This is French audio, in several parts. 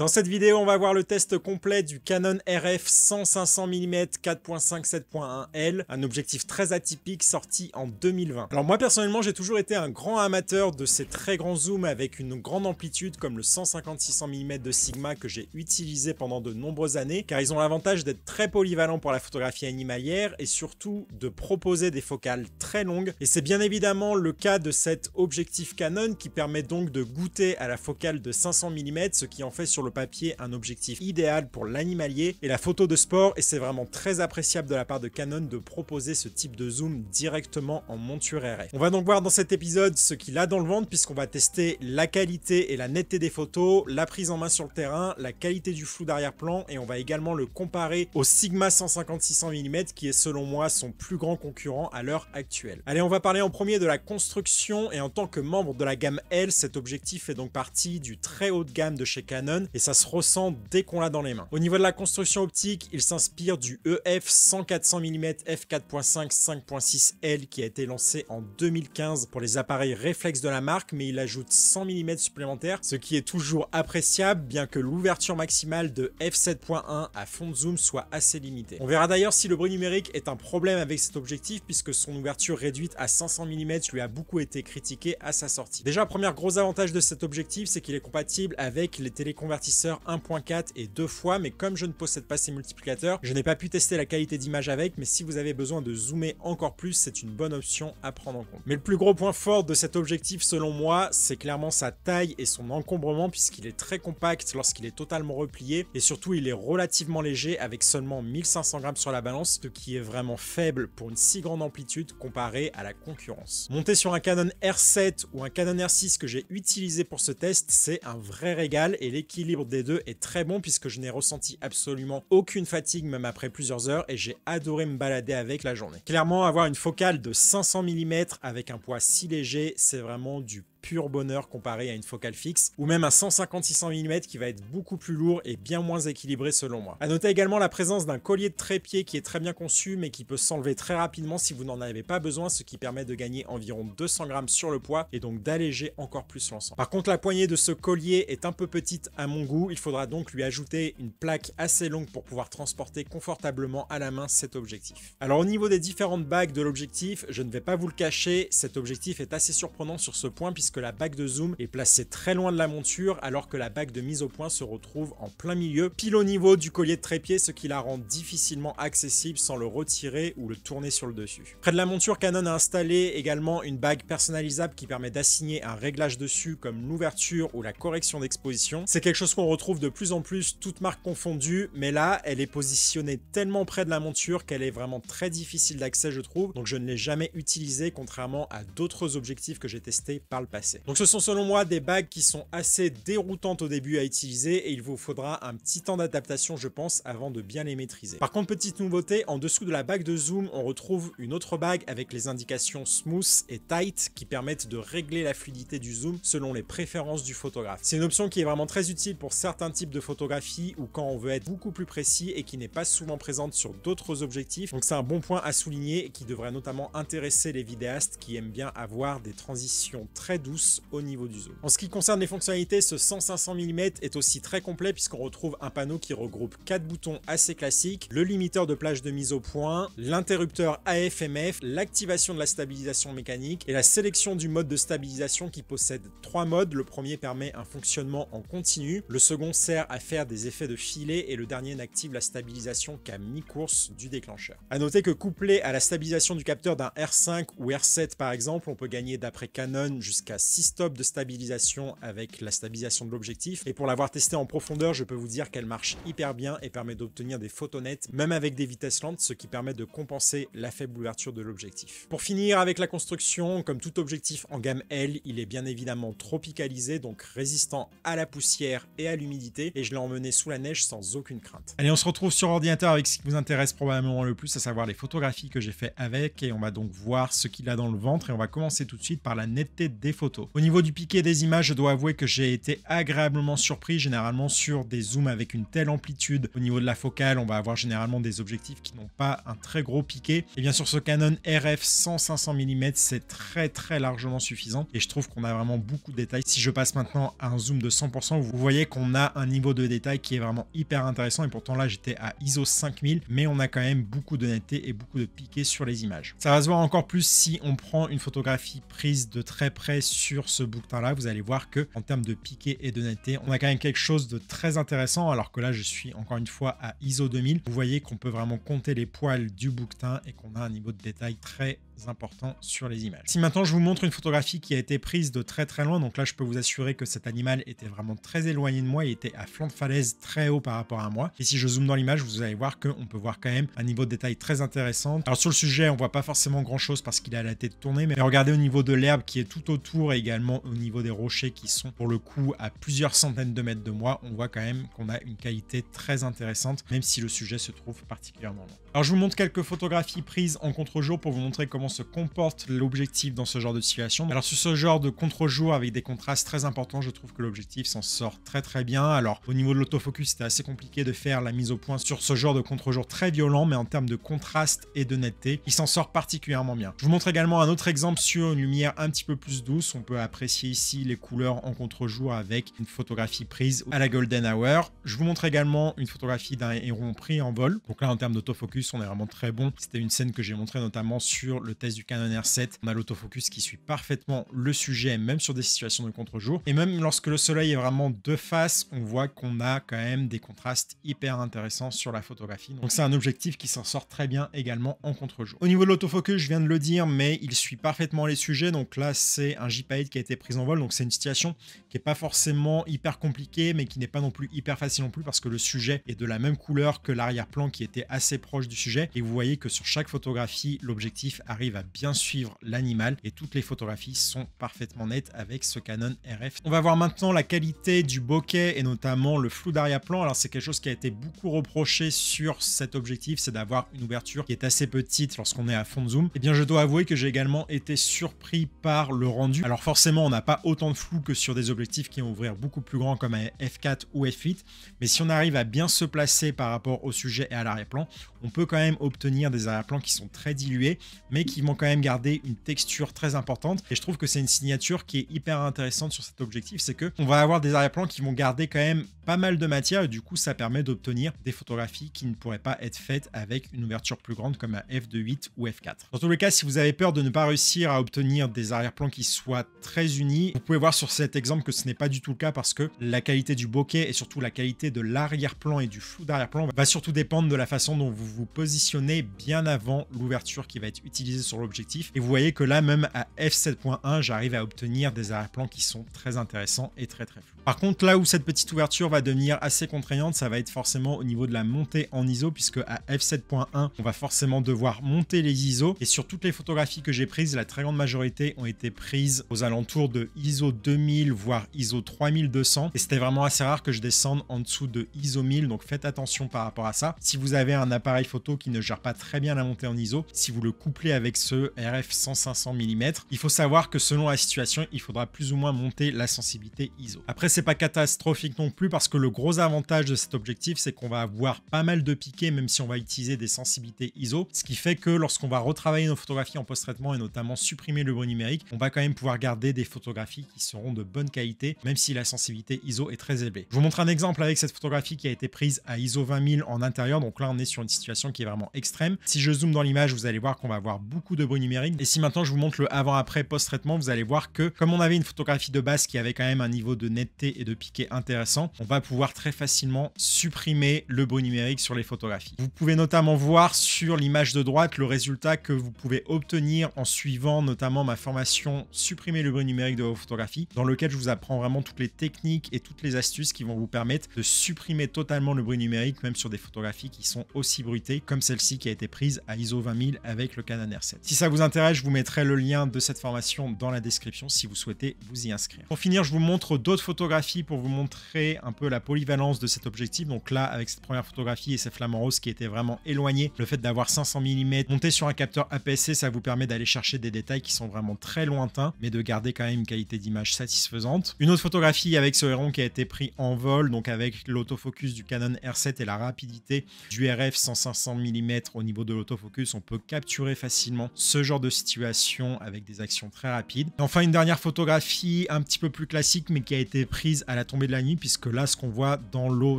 Dans cette vidéo, on va voir le test complet du Canon RF 100-500 mm 4.5-7.1L, un objectif très atypique sorti en 2020. Alors moi personnellement, j'ai toujours été un grand amateur de ces très grands zooms avec une grande amplitude comme le 150-600 mm de Sigma que j'ai utilisé pendant de nombreuses années, car ils ont l'avantage d'être très polyvalents pour la photographie animalière et surtout de proposer des focales très longues. Et c'est bien évidemment le cas de cet objectif Canon qui permet donc de goûter à la focale de 500 mm, ce qui en fait sur le papier un objectif idéal pour l'animalier et la photo de sport et c'est vraiment très appréciable de la part de Canon de proposer ce type de zoom directement en monture RF. On va donc voir dans cet épisode ce qu'il a dans le ventre puisqu'on va tester la qualité et la netteté des photos, la prise en main sur le terrain, la qualité du flou d'arrière-plan et on va également le comparer au Sigma 150-600 mm qui est selon moi son plus grand concurrent à l'heure actuelle. Allez, on va parler en premier de la construction et en tant que membre de la gamme L, cet objectif fait donc partie du très haut de gamme de chez Canon ça se ressent dès qu'on l'a dans les mains. Au niveau de la construction optique, il s'inspire du EF 100-400 mm f4.5 5.6L qui a été lancé en 2015 pour les appareils réflexes de la marque, mais il ajoute 100 mm supplémentaires, ce qui est toujours appréciable bien que l'ouverture maximale de f7.1 à fond de zoom soit assez limitée. On verra d'ailleurs si le bruit numérique est un problème avec cet objectif puisque son ouverture réduite à 500 mm lui a beaucoup été critiquée à sa sortie. Déjà, premier gros avantage de cet objectif, c'est qu'il est compatible avec les téléconversions 1.4 et 2 fois, mais comme je ne possède pas ces multiplicateurs, je n'ai pas pu tester la qualité d'image avec, mais si vous avez besoin de zoomer encore plus, c'est une bonne option à prendre en compte. Mais le plus gros point fort de cet objectif selon moi, c'est clairement sa taille et son encombrement puisqu'il est très compact lorsqu'il est totalement replié et surtout il est relativement léger avec seulement 1500 grammes sur la balance, ce qui est vraiment faible pour une si grande amplitude comparée à la concurrence. Monter sur un Canon R7 ou un Canon R6 que j'ai utilisé pour ce test, c'est un vrai régal et l'équilibre des deux est très bon puisque je n'ai ressenti absolument aucune fatigue même après plusieurs heures et j'ai adoré me balader avec la journée. Clairement, avoir une focale de 500 mm avec un poids si léger, c'est vraiment du pur bonheur comparé à une focale fixe, ou même un 150-600 mm qui va être beaucoup plus lourd et bien moins équilibré selon moi. A noter également la présence d'un collier de trépied qui est très bien conçu mais qui peut s'enlever très rapidement si vous n'en avez pas besoin, ce qui permet de gagner environ 200 grammes sur le poids et donc d'alléger encore plus l'ensemble. Par contre la poignée de ce collier est un peu petite à mon goût, il faudra donc lui ajouter une plaque assez longue pour pouvoir transporter confortablement à la main cet objectif. Alors au niveau des différentes bagues de l'objectif, je ne vais pas vous le cacher, cet objectif est assez surprenant sur ce point puisque que la bague de zoom est placée très loin de la monture alors que la bague de mise au point se retrouve en plein milieu, pile au niveau du collier de trépied, ce qui la rend difficilement accessible sans le retirer ou le tourner sur le dessus. Près de la monture, Canon a installé également une bague personnalisable qui permet d'assigner un réglage dessus comme l'ouverture ou la correction d'exposition. C'est quelque chose qu'on retrouve de plus en plus, toutes marques confondues, mais là, elle est positionnée tellement près de la monture qu'elle est vraiment très difficile d'accès, je trouve, donc je ne l'ai jamais utilisée, contrairement à d'autres objectifs que j'ai testés par le passé. Donc ce sont selon moi des bagues qui sont assez déroutantes au début à utiliser et il vous faudra un petit temps d'adaptation je pense avant de bien les maîtriser. Par contre petite nouveauté, en dessous de la bague de zoom on retrouve une autre bague avec les indications smooth et tight qui permettent de régler la fluidité du zoom selon les préférences du photographe. C'est une option qui est vraiment très utile pour certains types de photographies ou quand on veut être beaucoup plus précis et qui n'est pas souvent présente sur d'autres objectifs. Donc c'est un bon point à souligner et qui devrait notamment intéresser les vidéastes qui aiment bien avoir des transitions très douces au niveau du zoom. En ce qui concerne les fonctionnalités, ce 100 mm est aussi très complet puisqu'on retrouve un panneau qui regroupe quatre boutons assez classiques, le limiteur de plage de mise au point, l'interrupteur AFMF, l'activation de la stabilisation mécanique et la sélection du mode de stabilisation qui possède trois modes. Le premier permet un fonctionnement en continu, le second sert à faire des effets de filet et le dernier n'active la stabilisation qu'à mi-course du déclencheur. A noter que couplé à la stabilisation du capteur d'un R5 ou R7 par exemple, on peut gagner d'après Canon jusqu'à Six stops de stabilisation avec la stabilisation de l'objectif. Et pour l'avoir testé en profondeur, je peux vous dire qu'elle marche hyper bien et permet d'obtenir des photos nettes, même avec des vitesses lentes, ce qui permet de compenser la faible ouverture de l'objectif. Pour finir avec la construction, comme tout objectif en gamme L, il est bien évidemment tropicalisé, donc résistant à la poussière et à l'humidité, et je l'ai emmené sous la neige sans aucune crainte. Allez, on se retrouve sur ordinateur avec ce qui vous intéresse probablement le plus, à savoir les photographies que j'ai fait avec, et on va donc voir ce qu'il a dans le ventre, et on va commencer tout de suite par la netteté des photos au niveau du piqué des images, je dois avouer que j'ai été agréablement surpris, généralement sur des zooms avec une telle amplitude. Au niveau de la focale, on va avoir généralement des objectifs qui n'ont pas un très gros piqué. Et bien sur ce Canon RF 100-500 mm, c'est très très largement suffisant et je trouve qu'on a vraiment beaucoup de détails. Si je passe maintenant à un zoom de 100%, vous voyez qu'on a un niveau de détail qui est vraiment hyper intéressant et pourtant là j'étais à ISO 5000, mais on a quand même beaucoup de netteté et beaucoup de piqué sur les images. Ça va se voir encore plus si on prend une photographie prise de très près sur sur ce bouquetin-là, vous allez voir que en termes de piqué et de netteté, on a quand même quelque chose de très intéressant, alors que là, je suis encore une fois à ISO 2000. Vous voyez qu'on peut vraiment compter les poils du bouquetin et qu'on a un niveau de détail très important sur les images. Si maintenant je vous montre une photographie qui a été prise de très très loin, donc là je peux vous assurer que cet animal était vraiment très éloigné de moi, il était à flanc de falaise très haut par rapport à moi. Et si je zoome dans l'image, vous allez voir qu'on peut voir quand même un niveau de détail très intéressant. Alors sur le sujet, on voit pas forcément grand chose parce qu'il a la tête tournée, mais regardez au niveau de l'herbe qui est tout autour et également au niveau des rochers qui sont pour le coup à plusieurs centaines de mètres de moi, on voit quand même qu'on a une qualité très intéressante, même si le sujet se trouve particulièrement loin. Alors je vous montre quelques photographies prises en contre-jour pour vous montrer comment se comporte l'objectif dans ce genre de situation. Alors sur ce genre de contre-jour avec des contrastes très importants, je trouve que l'objectif s'en sort très très bien. Alors au niveau de l'autofocus, c'était assez compliqué de faire la mise au point sur ce genre de contre-jour très violent, mais en termes de contraste et de netteté, il s'en sort particulièrement bien. Je vous montre également un autre exemple sur une lumière un petit peu plus douce. On peut apprécier ici les couleurs en contre-jour avec une photographie prise à la golden hour. Je vous montre également une photographie d'un héron pris en vol. Donc là en termes d'autofocus, on est vraiment très bon. C'était une scène que j'ai montrée notamment sur le test du Canon R7. On a l'autofocus qui suit parfaitement le sujet, même sur des situations de contre-jour. Et même lorsque le soleil est vraiment de face, on voit qu'on a quand même des contrastes hyper intéressants sur la photographie. Donc c'est un objectif qui s'en sort très bien également en contre-jour. Au niveau de l'autofocus, je viens de le dire, mais il suit parfaitement les sujets. Donc là, c'est un JPA qui a été pris en vol. Donc c'est une situation qui n'est pas forcément hyper compliquée, mais qui n'est pas non plus hyper facile non plus parce que le sujet est de la même couleur que l'arrière-plan qui était assez proche sujet. Et vous voyez que sur chaque photographie, l'objectif arrive à bien suivre l'animal et toutes les photographies sont parfaitement nettes avec ce Canon RF. On va voir maintenant la qualité du bokeh et notamment le flou d'arrière-plan. Alors c'est quelque chose qui a été beaucoup reproché sur cet objectif, c'est d'avoir une ouverture qui est assez petite lorsqu'on est à fond de zoom. Et eh bien je dois avouer que j'ai également été surpris par le rendu. Alors forcément on n'a pas autant de flou que sur des objectifs qui ont ouvrir beaucoup plus grand comme F4 ou F8, mais si on arrive à bien se placer par rapport au sujet et à l'arrière-plan, on peut quand même obtenir des arrière-plans qui sont très dilués, mais qui vont quand même garder une texture très importante. Et je trouve que c'est une signature qui est hyper intéressante sur cet objectif, c'est que on va avoir des arrière-plans qui vont garder quand même pas mal de matière, et du coup ça permet d'obtenir des photographies qui ne pourraient pas être faites avec une ouverture plus grande comme un f2.8 ou f4. Dans tous les cas, si vous avez peur de ne pas réussir à obtenir des arrière-plans qui soient très unis, vous pouvez voir sur cet exemple que ce n'est pas du tout le cas parce que la qualité du bokeh et surtout la qualité de l'arrière-plan et du flou d'arrière-plan va surtout dépendre de la façon dont vous vous positionner bien avant l'ouverture qui va être utilisée sur l'objectif. Et vous voyez que là, même à f7.1, j'arrive à obtenir des arrière-plans qui sont très intéressants et très très flous. Par contre, là où cette petite ouverture va devenir assez contraignante, ça va être forcément au niveau de la montée en ISO, puisque à f7.1, on va forcément devoir monter les ISO. Et sur toutes les photographies que j'ai prises, la très grande majorité ont été prises aux alentours de ISO 2000, voire ISO 3200. Et c'était vraiment assez rare que je descende en dessous de ISO 1000, donc faites attention par rapport à ça. Si vous avez un appareil photo qui ne gère pas très bien la montée en ISO, si vous le couplez avec ce RF 100-500 mm, il faut savoir que selon la situation, il faudra plus ou moins monter la sensibilité ISO. Après, c'est pas catastrophique non plus parce que le gros avantage de cet objectif, c'est qu'on va avoir pas mal de piquets, même si on va utiliser des sensibilités ISO, ce qui fait que lorsqu'on va retravailler nos photographies en post-traitement et notamment supprimer le bruit numérique, on va quand même pouvoir garder des photographies qui seront de bonne qualité, même si la sensibilité ISO est très élevée. Je vous montre un exemple avec cette photographie qui a été prise à ISO 20000 en intérieur, donc là on est sur une situation qui est vraiment extrême. Si je zoome dans l'image, vous allez voir qu'on va avoir beaucoup de bruit numérique. Et si maintenant je vous montre le avant-après post-traitement, vous allez voir que comme on avait une photographie de base qui avait quand même un niveau de netteté et de piqué intéressant, on va pouvoir très facilement supprimer le bruit numérique sur les photographies. Vous pouvez notamment voir sur l'image de droite le résultat que vous pouvez obtenir en suivant notamment ma formation supprimer le bruit numérique de vos photographies, dans lequel je vous apprends vraiment toutes les techniques et toutes les astuces qui vont vous permettre de supprimer totalement le bruit numérique, même sur des photographies qui sont aussi bruitées comme celle-ci qui a été prise à ISO 20000 avec le Canon R7. Si ça vous intéresse, je vous mettrai le lien de cette formation dans la description si vous souhaitez vous y inscrire. Pour finir, je vous montre d'autres photographies pour vous montrer un peu la polyvalence de cet objectif. Donc là, avec cette première photographie et ces flamants rose qui étaient vraiment éloignés, le fait d'avoir 500 mm monté sur un capteur APS-C, ça vous permet d'aller chercher des détails qui sont vraiment très lointains, mais de garder quand même une qualité d'image satisfaisante. Une autre photographie avec ce héron qui a été pris en vol, donc avec l'autofocus du Canon R7 et la rapidité du RF 105 500 mm au niveau de l'autofocus, on peut capturer facilement ce genre de situation avec des actions très rapides. Enfin, une dernière photographie un petit peu plus classique, mais qui a été prise à la tombée de la nuit, puisque là, ce qu'on voit dans l'eau,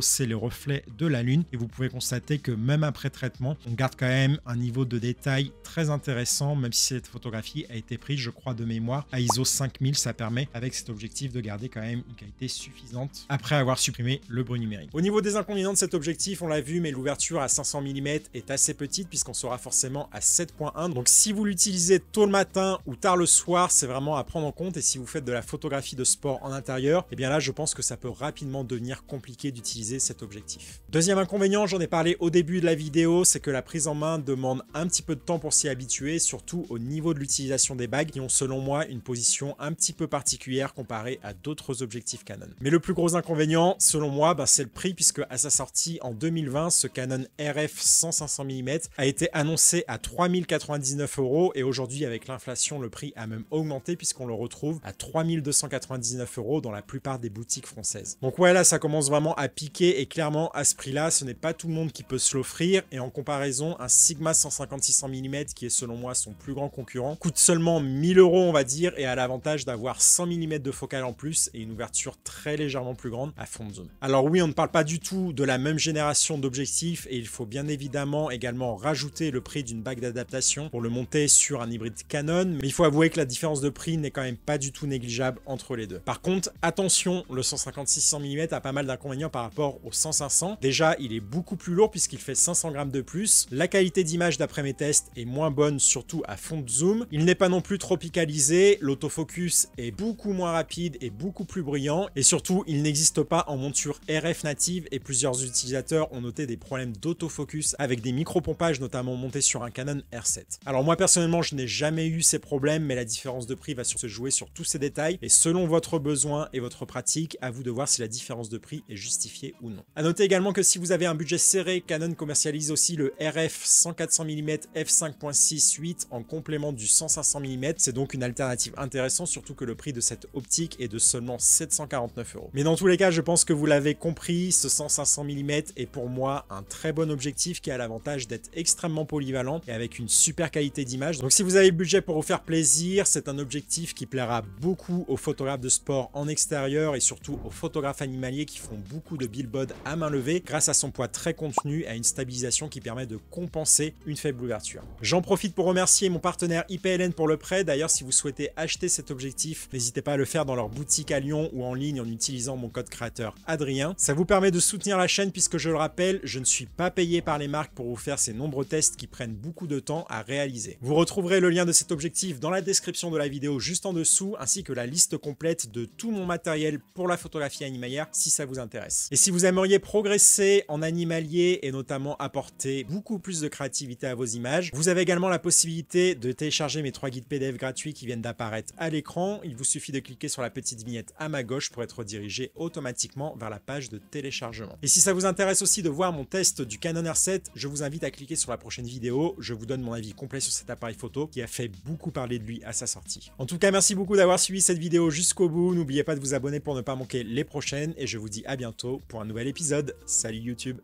c'est les reflets de la lune. Et vous pouvez constater que même après traitement, on garde quand même un niveau de détail très intéressant, même si cette photographie a été prise, je crois, de mémoire à ISO 5000. Ça permet, avec cet objectif, de garder quand même une qualité suffisante après avoir supprimé le bruit numérique. Au niveau des inconvénients de cet objectif, on l'a vu, mais l'ouverture à 500 mm est assez petite puisqu'on sera forcément à 7.1. Donc si vous l'utilisez tôt le matin ou tard le soir, c'est vraiment à prendre en compte. Et si vous faites de la photographie de sport en intérieur, et eh bien là, je pense que ça peut rapidement devenir compliqué d'utiliser cet objectif. Deuxième inconvénient, j'en ai parlé au début de la vidéo, c'est que la prise en main demande un petit peu de temps pour s'y habituer, surtout au niveau de l'utilisation des bagues qui ont selon moi une position un petit peu particulière comparée à d'autres objectifs Canon. Mais le plus gros inconvénient, selon moi, bah, c'est le prix puisque à sa sortie en 2020, ce Canon RF 500 mm a été annoncé à 3099 euros et aujourd'hui avec l'inflation le prix a même augmenté puisqu'on le retrouve à 3299 euros dans la plupart des boutiques françaises. Donc voilà ça commence vraiment à piquer et clairement à ce prix là ce n'est pas tout le monde qui peut se l'offrir et en comparaison un Sigma 150 mm qui est selon moi son plus grand concurrent coûte seulement 1000 euros on va dire et a l'avantage d'avoir 100 mm de focale en plus et une ouverture très légèrement plus grande à fond de zone. Alors oui on ne parle pas du tout de la même génération d'objectifs et il faut bien évidemment également rajouter le prix d'une bague d'adaptation pour le monter sur un hybride Canon, mais il faut avouer que la différence de prix n'est quand même pas du tout négligeable entre les deux. Par contre, attention, le 156 mm a pas mal d'inconvénients par rapport au 1500. Déjà, il est beaucoup plus lourd puisqu'il fait 500 grammes de plus. La qualité d'image d'après mes tests est moins bonne, surtout à fond de zoom. Il n'est pas non plus tropicalisé, l'autofocus est beaucoup moins rapide et beaucoup plus brillant, et surtout, il n'existe pas en monture RF native et plusieurs utilisateurs ont noté des problèmes d'autofocus avec des micro-pompages notamment montés sur un Canon R7. Alors moi personnellement je n'ai jamais eu ces problèmes mais la différence de prix va se jouer sur tous ces détails et selon votre besoin et votre pratique à vous de voir si la différence de prix est justifiée ou non. A noter également que si vous avez un budget serré, Canon commercialise aussi le RF 100 mm f5.6 8 en complément du 100 mm, c'est donc une alternative intéressante surtout que le prix de cette optique est de seulement 749 euros. Mais dans tous les cas je pense que vous l'avez compris, ce 100 mm est pour moi un très bon objectif qui l'avantage d'être extrêmement polyvalent et avec une super qualité d'image. Donc si vous avez le budget pour vous faire plaisir, c'est un objectif qui plaira beaucoup aux photographes de sport en extérieur et surtout aux photographes animaliers qui font beaucoup de billboards à main levée grâce à son poids très contenu et à une stabilisation qui permet de compenser une faible ouverture. J'en profite pour remercier mon partenaire IPLN pour le prêt. D'ailleurs, si vous souhaitez acheter cet objectif, n'hésitez pas à le faire dans leur boutique à Lyon ou en ligne en utilisant mon code créateur Adrien. Ça vous permet de soutenir la chaîne puisque je le rappelle, je ne suis pas payé par les marques pour vous faire ces nombreux tests qui prennent beaucoup de temps à réaliser. Vous retrouverez le lien de cet objectif dans la description de la vidéo juste en dessous, ainsi que la liste complète de tout mon matériel pour la photographie animalière si ça vous intéresse. Et si vous aimeriez progresser en animalier et notamment apporter beaucoup plus de créativité à vos images, vous avez également la possibilité de télécharger mes trois guides PDF gratuits qui viennent d'apparaître à l'écran. Il vous suffit de cliquer sur la petite vignette à ma gauche pour être dirigé automatiquement vers la page de téléchargement. Et si ça vous intéresse aussi de voir mon test du Canon R7, je vous invite à cliquer sur la prochaine vidéo, je vous donne mon avis complet sur cet appareil photo qui a fait beaucoup parler de lui à sa sortie. En tout cas, merci beaucoup d'avoir suivi cette vidéo jusqu'au bout, n'oubliez pas de vous abonner pour ne pas manquer les prochaines et je vous dis à bientôt pour un nouvel épisode. Salut YouTube